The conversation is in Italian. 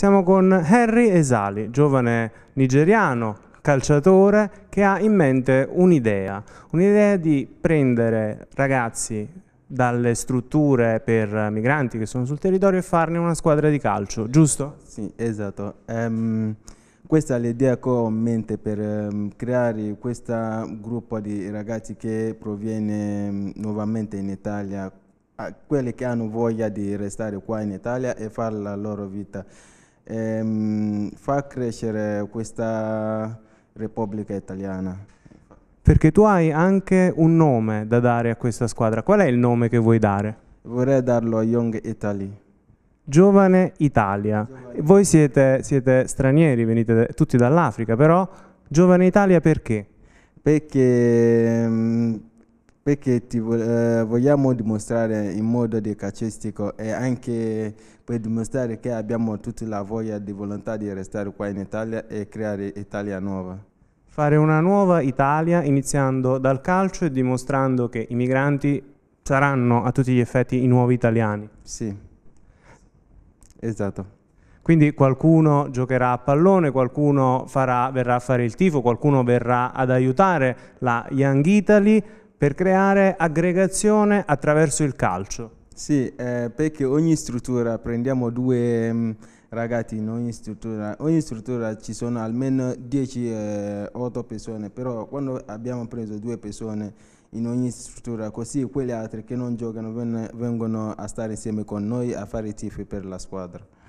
Siamo con Harry Esali, giovane nigeriano, calciatore, che ha in mente un'idea, un'idea di prendere ragazzi dalle strutture per migranti che sono sul territorio e farne una squadra di calcio, giusto? Sì, esatto. Um, questa è l'idea che ho in mente per um, creare questo gruppo di ragazzi che proviene um, nuovamente in Italia, quelli che hanno voglia di restare qua in Italia e fare la loro vita ehm, fa crescere questa Repubblica Italiana. Perché tu hai anche un nome da dare a questa squadra. Qual è il nome che vuoi dare? Vorrei darlo a Young Italy. Giovane Italia. Giovane. Voi siete, siete, stranieri, venite tutti dall'Africa, però Giovane Italia perché? Perché ehm, perché ti, eh, vogliamo dimostrare in modo decalcistico e anche per dimostrare che abbiamo tutta la voglia di volontà di restare qua in Italia e creare Italia nuova. Fare una nuova Italia iniziando dal calcio e dimostrando che i migranti saranno a tutti gli effetti i nuovi italiani. Sì, esatto. Quindi qualcuno giocherà a pallone, qualcuno farà, verrà a fare il tifo, qualcuno verrà ad aiutare la Young Italy, per creare aggregazione attraverso il calcio. Sì, eh, perché ogni struttura, prendiamo due mh, mm, ragazzi in ogni struttura, ogni struttura ci sono almeno 10-8 eh, persone, però quando abbiamo preso due persone in ogni struttura, così quelle altre che non giocano vengono a stare insieme con noi a fare i tifi per la squadra.